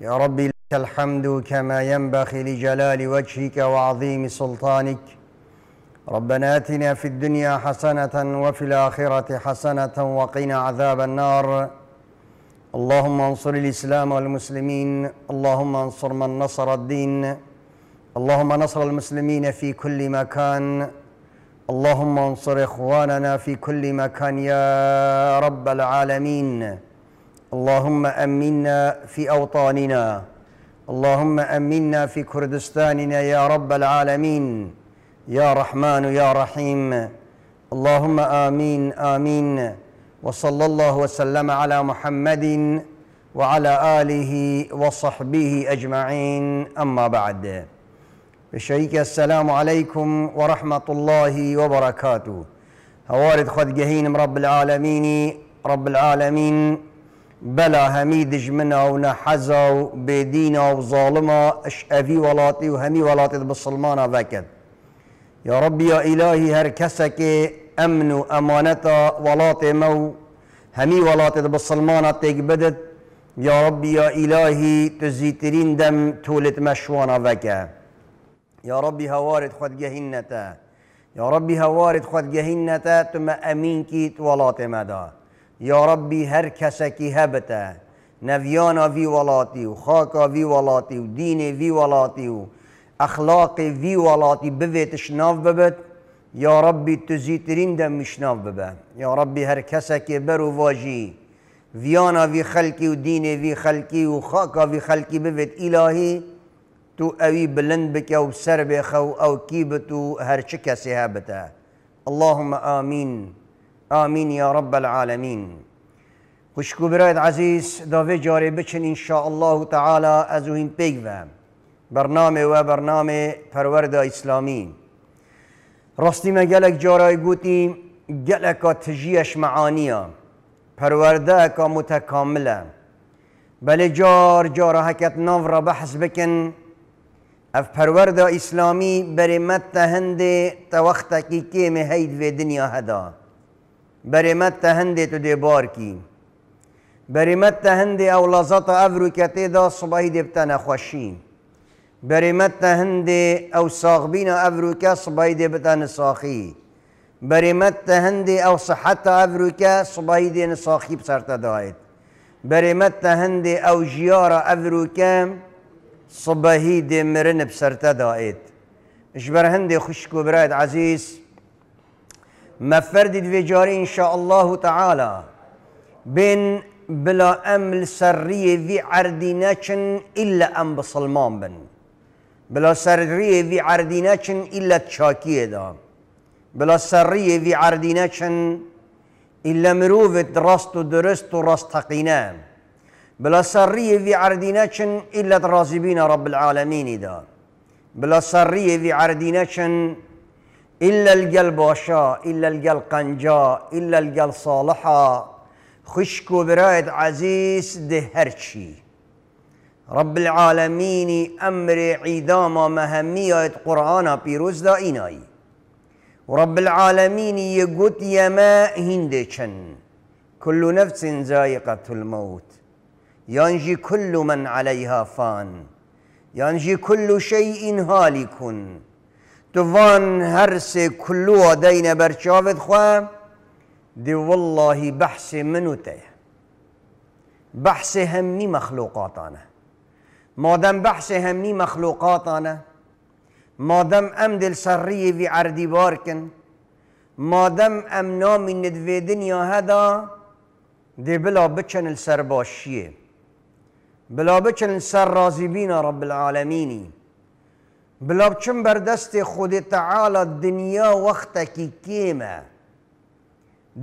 يا رب لك الحمد كما ينبغي لجلال وجهك وعظيم سلطانك ربنا اتنا في الدنيا حسنه وفي الاخره حسنه وقنا عذاب النار اللهم انصر الاسلام والمسلمين اللهم انصر من نصر الدين اللهم نصر المسلمين في كل مكان اللهم انصر اخواننا في كل مكان يا رب العالمين اللهم امنا في اوطاننا اللهم امنا في كردستاننا يا رب العالمين يا رحمن يا رحيم اللهم امين امين وصلى الله وسلم على محمد وعلى اله وصحبه اجمعين اما بعد بشيك السلام عليكم ورحمه الله وبركاته هوارد خد جهينم رب العالمين رب العالمين بلا هەمی دژمنە و نەحەزە و بێدینە و زاڵمە ولاتي وڵاتی و هەمی وڵاتێت يا بەکرد یا ڕبیە ئیلاهی هەر کەسەکێ ئەمن و ئەمانەتە وڵاتێمە و هەمی وڵاتێت بسلمانە تێک بدت یا ڕبیە ئیلاهی تزیترین دەم تولت ربي هوارد خد جهنتا يا ربي هوارد خد جهنتا تم امينكي ئەمینکیت وڵاتێمەدا يا ربي هر كسكي هبتا نفيانا في ولاتي وخاكا في ولاتي ولاتی في ولاتي وی في ولاتي بفيت شناف ببت يا ربي تزيترين دم شناف ببا يا ربي هر كسكي برو واجی فيانا في خلقي و في خلقي وخاكا في خلقي بفيت إلهي تو اوی بلند بکه أو سر بخو او کیبتو هر چه کسی هبته اللهم آمین آمين يا رب العالمين خوشکو برایت عزیز داوی جاری بچن انشاءالله تعالی از این پیگوه برنامه و برنامه پرورد اسلامی راستی ما گلک جارای گوتی گلک تجیش معانیه پرورده که متکامله بله جار جار حکت ناو را بحث بکن اف پرورده اسلامی بری مت هنده تا وقتا کیم هید و دنیا هدا بەرێمەت تە هەندێت و دێبارکی بەرێمەت او هەندێ ئەو لەزەتە ئەڤروکە تێدا سڵی دێبتە نەخۆشی بەرێمەت تە هەندێ ئەو ساغبینە ئەڤروکە سبای دێبتە نساخی بەرێمەت تە هەندێ ئەو سەحەتە ئەڤروکە سبای دێنە ساخی بسەرتەدایێت بەرێمەت تە هەندێ ئەو ژیارە ئەڤروکە صبەهی دێمرن بسەرتەدایێت ژبەر هەندێ خوشک و برایت مفردد في جاري إن شاء الله تعالى بين بلا أمل سرية في عرديناتشن إلا أم بصلمان بن بلا سرية في عرديناتشن إلا تشاكية دا بلا سرية في عرديناتشن إلا مروفت راست درست راست حقينام بلا سرية في عرديناتشن إلا ترازبين رب العالمين دا بلا سرية ذي عرديناتشن إلا الجل باشا إلا الجل قنجا إلا الجل صالحا خشكو برايد عزيز دهرشي هرشي رب العالمين أمر عدام مهمية قرآن بيروز دا إناي ورب العالمين يقول يما هندشن كل نفس زائقة الموت ينجي كل من عليها فان ينجي كل شيء هالك دوان هرس كلوا دينا برشافت برچاوت خواه دي والله بحث منو تیه بحث همنی مخلوقاتانه مادم بحث همنی مخلوقاتانه مادم ام دل في عردي باركن ما مادم ام نامي ندوی دنيا هدا دي بلا بچن السرباشيه بلا بچن السر رازي بينا رب العالميني چم بردست خود تعالی دنیا وقتا کی کیمه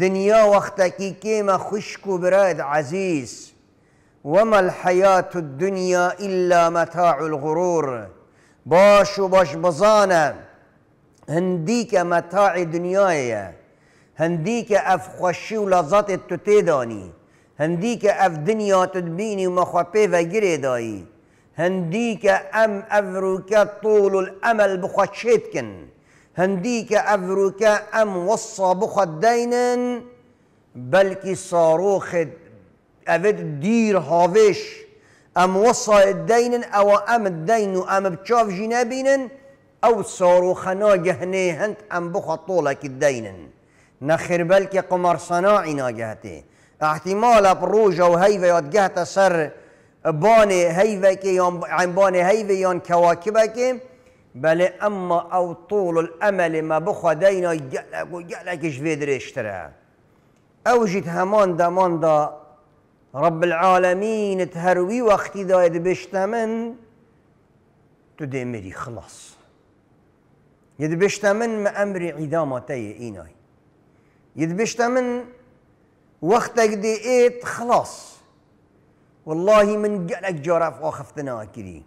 دنیا وقتا کی کیمه خشک و براد عزیز وما الحياة الدنيا إلا متاع الغرور باش و باش بزانا هنديك متاع دنيايا هنديك اف خوشي و لذات تو هنديك اف دنيا تدبيني و مخواه پیوه گره هنديك أم أفرك طول الأمل بخشيتكن هنديك أفرك أم وصى بخدينا بلك صاروخ أفد دير هافيش أم وصى الدين أو أم الدين أم بشاف جنابين أو صاروخ ناجهني هنت أم بخ طولك الدين نخر بلك قمر صناعي ناجهتي احتمال بروجة وهيفة يتجهت سر بان هيفك يوم عن بان هيفي يوم كواكبك بل اما او طول الامل ما بخوا دينا يقلق ويقلق شفيدر اشترى او جيت همان دا دا رب العالمين تهروي وقتي دايد بشتمن تدمري خلاص يدبشتمن ما امر عدامتي ايناي يدبشتمن وقتك دي ايت خلاص والله من قالك جرف وخفتنا كذي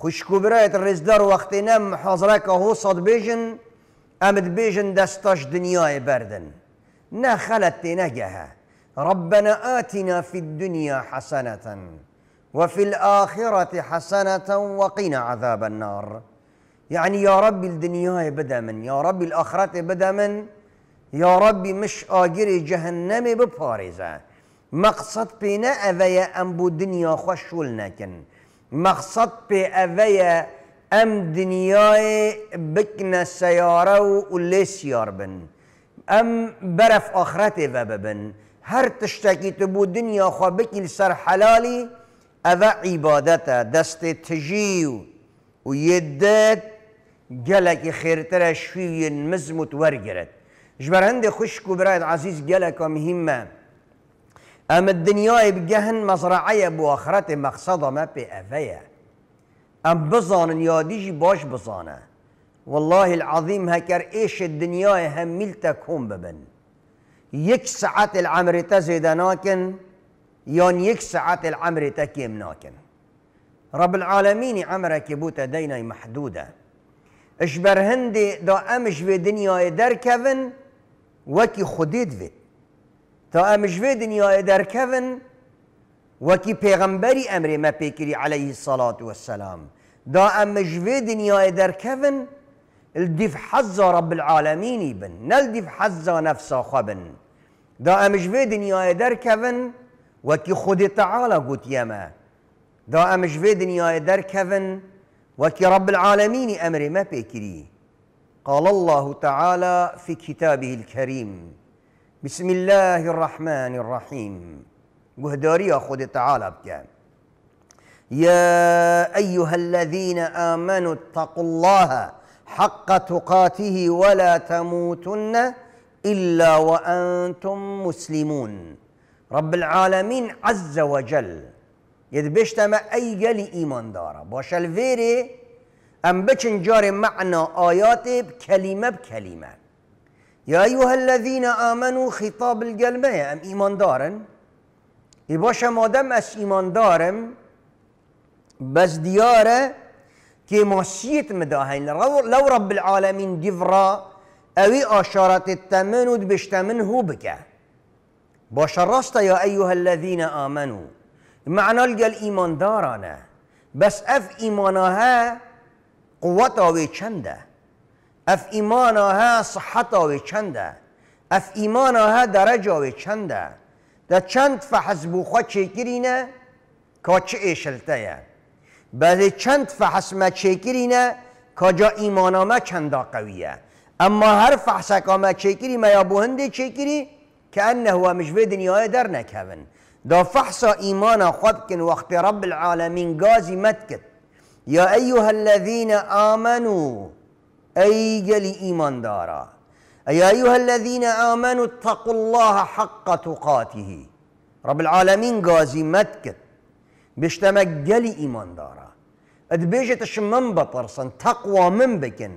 خشكو برايت الرزدار وقتنا محاضرك هو صد بيجن أمد بيجن دستاش دنياي بردن نا خلت نجها ربنا آتنا في الدنيا حسنة وفي الآخرة حسنة وقنا عذاب النار يعني يا ربي الدنيا بدا من يا ربي الآخرة بدا من يا ربي مش آجري جهنم ببارزه مقصد بينا أذيا أم بو دنيا خوش ولناكن مقصد بي أذيا أم دنياي بكنا سيارة ولي سيار بن أم برف آخرتي فببن هر تشتكي تبو دنيا خو بكي لسر حلالي أذا عبادتا دست تجيو ويدد جلك خير ترى شوي مزمت ورجرت جبر عندي خشكو برايد عزيز جلك مهمه أما الدنيا بجهن مزرعية بواخرة مقصدة ما بأفيا أم بزان يا ديجي باش بزانة والله العظيم هكر إيش الدنيا ملتك هم ببن يك ساعة العمر ناكن يون يك ساعة العمر ناكن رب العالمين عمرك بوتا دينا محدودة اشبر هندي دا امش في دنيا دركفن وكي خديد فيت تا امش في دنيا دنیای كفن وكي پیغمبری امر ما پیکری عليه الصلاة والسلام دا امش في دنيا دنیای كفن الدف حز رب العالمين بن نل نلدف حز نفسا خبن دا امش في دنيا دنیای كفن وكي خود تعالى گوت يما دا امش في دنيا دنیای كفن وكي رب العالمين أمر ما بكري قال الله تعالى في كتابه الكريم بسم الله الرحمن الرحيم گهداری خود تعالى بکن يا أيها الذين آمنوا اتقوا الله حق تقاته ولا تموتن إلا وأنتم مسلمون رب العالمين عز وجل يدبشتما أي قل إيمان دارا باش الفيري أم بچن جاري معنى آيات بكلمة بكلمة يا أيها الذين آمنوا خطاب الجلمة أم إيمان دارن يباشا ما دام أس إيمان دارم بس ديارة كي ماسيت مداهين لو رب العالمين جفرا أوي أشارة التمن ودبشتمن هو بك باشا راستا يا أيها الذين آمنوا معنى الجل إيمان دارنا بس أف إيمانها قوتها وي اف ها صحتا و چنده اف ها درجه و چنده در چند فحص خود چکرینه کاچه ایشلته یه بعد بله چند ما چکرینه کجا ما چندا قویه اما هر فحس چکری ما یا بوهنده چکری که انه و مجوه دنیای در نکون دا فحصا ایمان خود کن وقت رب العالمین گازی مد یا ایها الذین آمنو أي جلي إيمان دارا يا أيها الذين آمنوا اتقوا الله حق تقاته رب العالمين قازي متكت بشتمك جل إيمان دارا ادبيجتش من بطرسن تقوى من بكن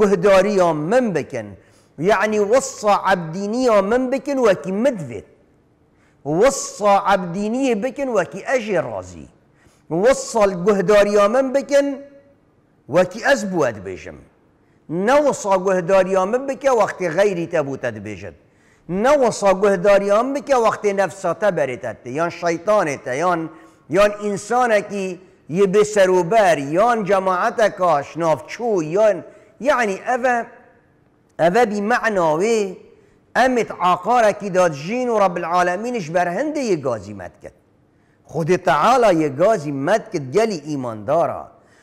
قهداريا من بكن يعني وصى عبدينيا من بكن وكي مدفت وصى عبدينية بكن وكي أجي رازي وصى الجهداريا من بكن وكي أزبواد بيجم نوصا گهداریان بکه وقتی غیری تبو تدبیجد نوصا گهداریان بکه وقتی نفساته بریتد یان شیطانت یان یان انسانه که یه بسر و یان جماعت کاش نافچو یان یعنی اوه اوه بی معناوی امت عقاره که داد جین و رب العالمینش برهنده یه گازی مد کرد خود تعالی یه گازی مد کرد گلی ایمان داره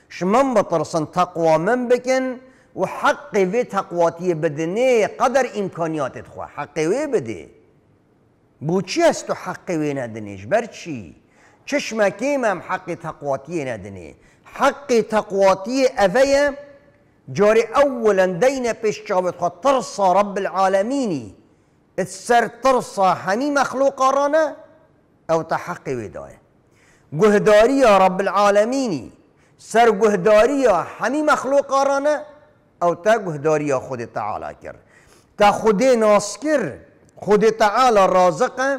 شمن بطرسن تقوا من بکن وحق وی تقواتیه بدني قدر امکانیاتت خواه حق وی بده بو چی هست تو حق وی ندنیش بر چی چشمکیم هم حق تقواتیه ندنه حق تقواتیه اوه جاري اولا دينا پیش چاوت خود ترسى رب العالمين السر ترصى حمي مخلوق رانا او تحقي ودايه جهدارية رب العالمين سر جهدارية حمي مخلوق رانا او تا گهداری خود تعالی کرد تا خود ناسکر خود تعالی رازقه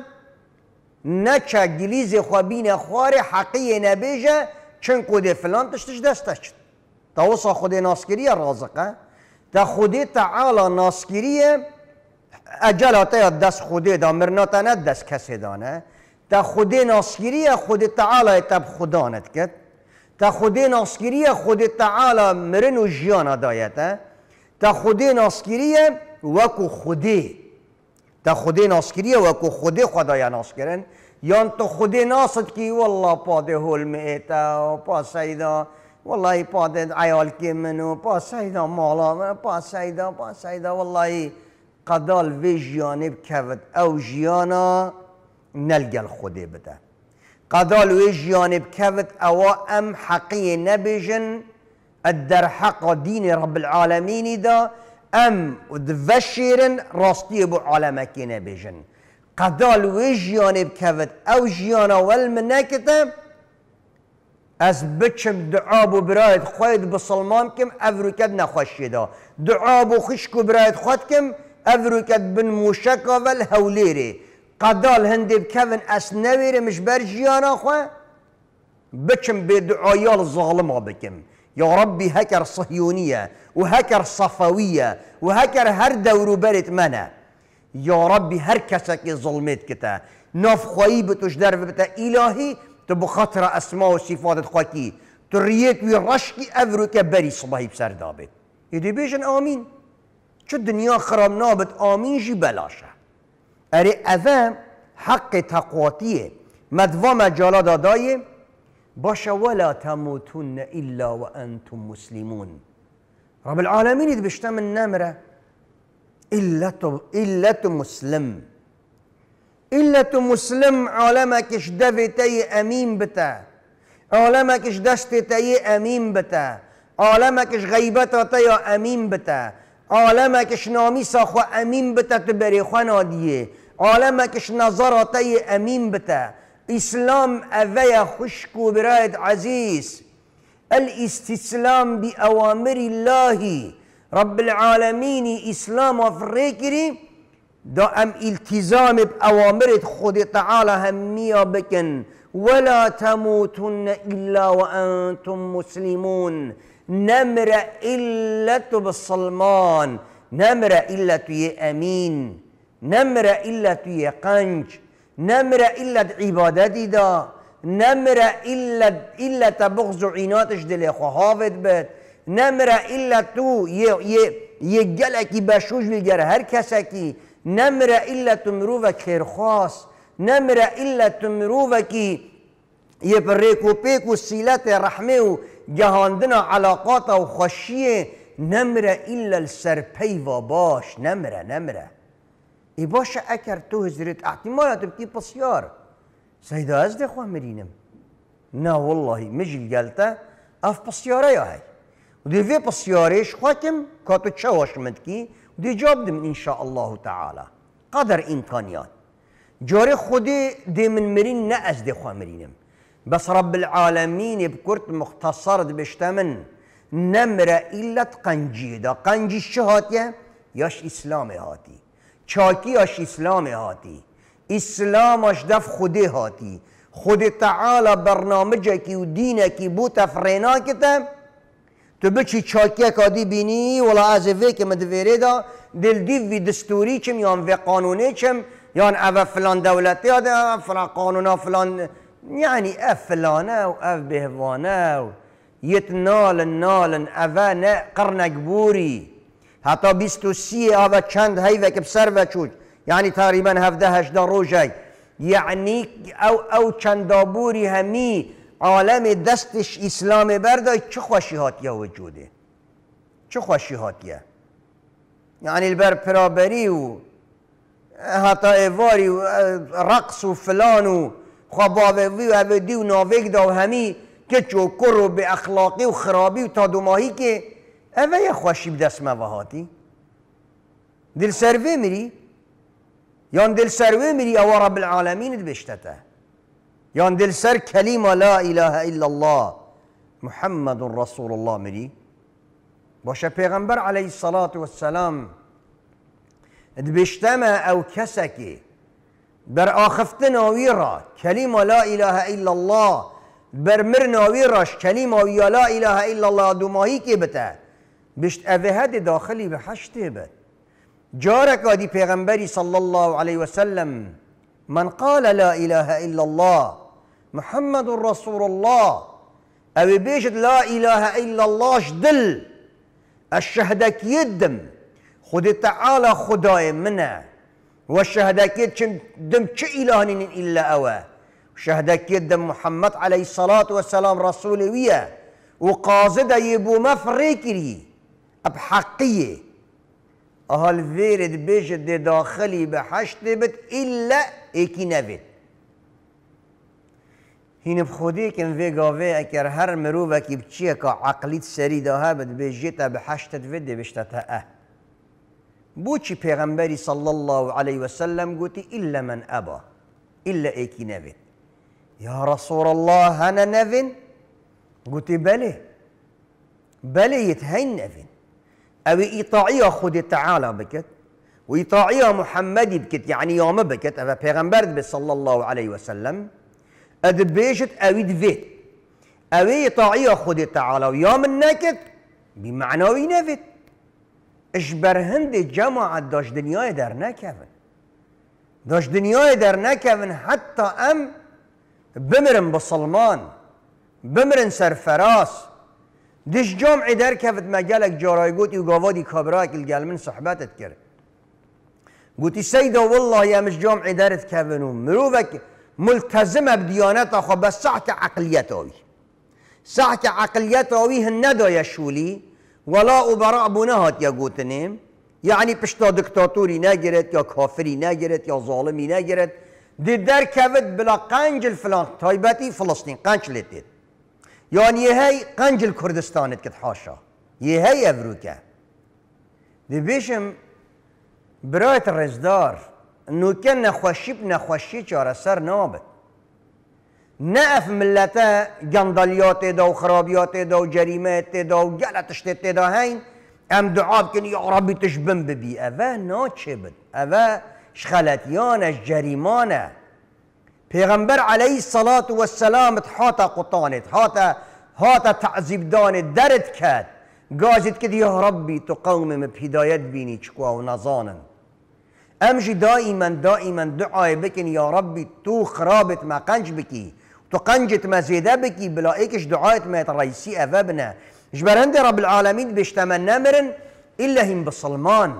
نچه گلیز خوابین خوار حقی نبیجه چون کود فلان تشتش دستش شد تا وصا خود ناسکری رازقه تا خود تعالی ناسکری اجلاته دست خوده دا مرناتنه دست کسی دانه تا خود ناسکری خود تعالی تب خدانت کرد تا خودی ناسکیری خود تعالی مرن و جیان دایت تا خودی ناسکیری وکو خودی تا خودی ناسکیری وکو خودی خدای ناسکرن یان تو خودی ناسد کی والله پاده هول میتا و پا سیدا والله پاده عیال کی منو پا سیدا مالا پا سیدا پا سیدا والله قدال وی جیانی بکود او جیانا نلقى الخودي بده قذول ويجيوني بكفت أو أم حقي نبيجن الدر حق دين رب العالمين دا أم ودفشيرن راستي بو عالمك نبيجن قذول ويجيوني بكفت أو جيانا والمناكتة از بچم دعابو برایت خواهید بسلمان کم افرو کد دعا دعابو خشکو برایت خود کم افرو کد بن موشکا و الهولیره قدال هندي بكفن اسنوير مش برجيانا خو بكم بدعايال ظالمه بكم يا ربي هكر صهيونيه وهكر صفويه وهكر هر دور برت منا يا ربي هر كسك ظلمت كتا ناف خوي بتوش در بتا الهي خطر اسماء وصفات خوكي تريك وي رشكي افرو كبري صباحي بسر دابت يدي بيجن امين شو الدنيا خرام نابت امين جي بلاشه اری اوه حق تقواتیه مدوام جالا دادایه باشه ولا تموتن الا و انتم مسلمون رب العالمین بشتم النمره إلا تو مسلم إلا تو مسلم عالمك إش دفتي أمين بتا عالمك إش دشتتي أمين بتا عالمه کش غيبتا تيا أمين بتا عالمه کش نامی ساخو أمين بتا بری خوانا ديه عالمك اش نظرتي امين بتا اسلام اذيا خشكو برايد عزيز الاستسلام باوامر الله رب العالمين اسلام افريكري دا ام التزام باوامر خود تعالى همية بكن ولا تموتن الا وانتم مسلمون نمر الا بالصلمان نمر الا تي امين نمره الا توی قنج نمره الا عبادتی دا نمره الا الا تبغض و دل خواهد بد نمره الا تو یه یه یه گلکی بشوش بیگر هر کسکی نمره الا تمرو خير خاص نمره الا تمرو و کی یه پریکو پیکو رحمه و جهاندن علاقات و نمره الا السرپی و باش نمره نمره E-boša eker tu hizret ehtimala tu bikî pisyar. Seyda ez de xwe mirînim. Na wallahi me jîl gel te ev pisyareya hey. Dê vê pisyarê ji xwe kim ka tu çawaş min dikî dê cab dim inşaallahu teala. Qeder imkaniyan. Carê Xwedê dê min mirîn ne ez dê xwe mirînim. بس رب العالمين بكرت مختصر بشتمن نمرة إلا قنجي دا قنجي شهاتية ياش إسلامي هاتي چاکی اش اسلام هاتی اسلام اسلامش دف خوده هاتی خود تعالی برنامه کی و دینه کی بو تفرینا کتا تو بچی چاکی کادی بینی ولا از وی که مدویره دا دل دیو وی دستوری چم یا وی قانونی چم یا او فلان دولتی دا فلان ها فلان یعنی اف فلانه و اف بهوانه و یتنالن نالن اوه نه قرنگ بوری حتی 23 آوه چند هیوه که بسر و چوج یعنی تقریبا 17 18 روژه یعنی او او چندابوری همی عالم دستش اسلام بردای چه خوشی خوشیاتیه وجوده چه خوشی خوشیاتیه یعنی البر پرابری و حتی ایواری و رقص و فلان و خواباوی و عبدی و ناویگ دا و همی که چوکر و به اخلاقی و خرابی و تا ماهی که خوشی به دست بدەسمەوە هاتی سروه میری یان سروه میری ئەوە ڕە بالعاالەمینت بشتەتە یان سر کلیم لا اله إلا الله محمد رسول الله میری باشه پیغمبر عليه الصلاة والسلام او ئەو بر بەرئاخفتنەوەی ڕە کلیم لا اله إلا الله بەرمرنەوەی ڕەش کەلیمە کلیم لا اله إلا الله ماهی که بتە بشت اوهد داخلي بحشته به جارك ادي پیغمبري صلى الله عليه وسلم من قال لا اله الا الله محمد رسول الله او بيجد لا اله الا الله دل الشهدك يدم خد تعالى خداي منا والشهدك يدم دم كي إله الا اوا شهدك يدم محمد عليه الصلاه والسلام رسول ويا وقاصد يبو مفريكري بحقيه فيرد بيجد داخلي بحشتبت الا اكينافيت نفيت هین بخودی في وی گاوه هر مروه كي بچیه که عقلیت سری ده هبت بحشت به حشتت اه بوشي بيغمبري صلى الله عليه وسلم قوتي الا من ابا الا اكينافيت يا رسول الله انا نوین گوتی بلي بلي يتهين نوین او إطاعية خود تعالى بكت وإطاعية محمد بكت يعني يوم بكت بکت او پیغمبرد صلى الله عليه وسلم أدبيشت اد او دوید او إطاعية خود تعالى ويوم النكت بمعنى وينفت اشبر هند جماعة داش دنيا در نكفن داش دنيا در نكفن حتى ام بمرن بسلمان بمرن سرفراس دش جامعه در کفت مگلک جارای گوتی و گاوادی کابرا اکل من صحبتت کرد گوتی سیدا والله یمش جمعی درت کفنو مروفک ملتزم دیانت اخو بس ساعت عقلیت آوی ساعت عقلیت آوی هن ندای شولی ولا و برا بنهات یا گوتنیم یعنی پشتا دکتاتوری نگرد یا کافری نگرد یا ظالمی نگرد دی در کفت بلا قنج الفلان تایبتی فلسطین قنج لیتید یان های قنجل کردستانت کت حاشا های افروکه دی بیشم برایت رزدار نوکن نخوشیب نخوشی چاره سر نابد نه اف ملتا گندالیات دا و خرابیات دا و جریمه دا و گلتش دا هین ام دعا بکن یا ربی بن ببی اوه نا چه بد اوه شخلتیانش جریمانه پیغمبر علیه الصلاة و السلام حاتا قطانت حاتا حاتا تعذیب دانت درد کرد گازت که یا ربی تو من هدایت بینی چکوا و نزانن امجی دائما دائما دعای بکن یا ربی تو خرابت ما قنج بکی تو قنجت ما زیده بکی بلا ایکش دعایت ما رئیسی افبنه جبرند رب العالمین بشتمن نمرن إلا هم بسلمان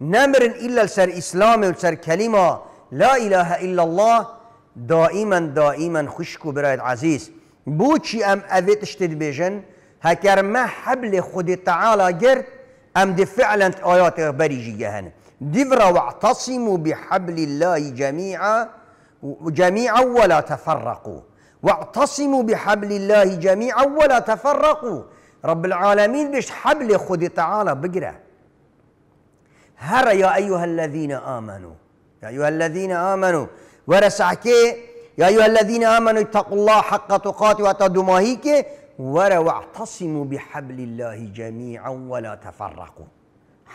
نمرن إلا لسر إسلام سر كلمة لا إله إلا الله دائما دائما خشكو برايد عزيز بوشي ام اوید اشتد بیجن ما حبل خود تعالى جرت ام دي فعلا ايات بريجي جهن دفرا واعتصموا بحبل الله جميعا جميعا ولا تفرقوا واعتصموا بحبل الله جميعا ولا تفرقوا رب العالمين بيش حبل خود تعالى بقرا هر يا أيها الذين آمنوا يا أيها الذين آمنوا ورسعكي يا أيها الذين آمنوا اتقوا الله حق تقاته وتدماهيك تدماہی ورا واعتصموا بحبل الله جميعا ولا تفرقوا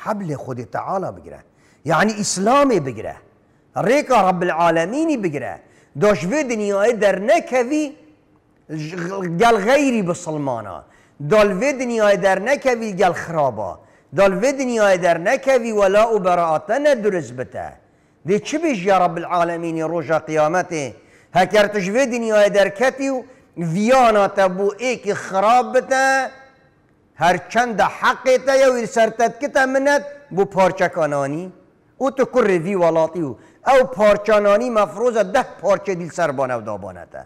حبل خد تعالى بقرة يعني اسلام بقرة ريكا رب العالمين العالمین دوش دوشوی دنیای در قال غيري غیری بسلمانا في دنيا در نکوی قال خرابا في دنيا در نکوی ولا أبراءتنا درزبته دی چی بیش یا رب العالمین روژا قیامتی؟ هکر تجوی دنیا درکتی و ویانا تبو ایک خراب بتا هر چند حق تا یا ویر سرتت کتا منت بو پارچکانانی او تو کر وی ولاتی و او پارچانانی مفروض ده پارچه دیل سربانه و دابانه تا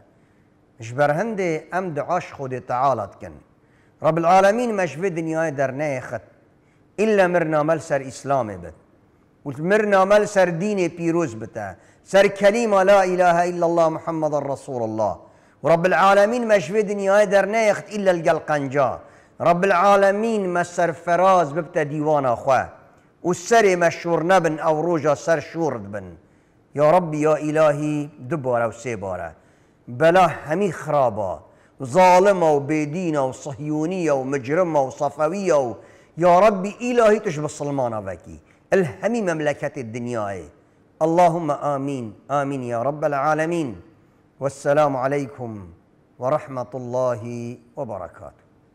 اشبرهنده ام دعاش خود تعالت کن رب العالمین مشوه دنیای در نه خط الا مرنا مل سر اسلام بد مرنا سر سرديني بيروز بتا سر كلمة لا اله الا الله محمد رسول الله ورب ما شفي دنيا در نيخت الا القلقنجا رب العالمين ما سر فراز ببتا ديوان خواه والسر سر مشور نبن او روجا سر شورد بن يا ربي يا إلهي دبارة وسيبارة بلا همي خرابا ظالمة وبيدينة وصهيونية ومجرمة وصفوية و مجرم و تش الهمي مملكة الدنيا اللهم آمين آمين يا رب العالمين والسلام عليكم ورحمة الله وبركاته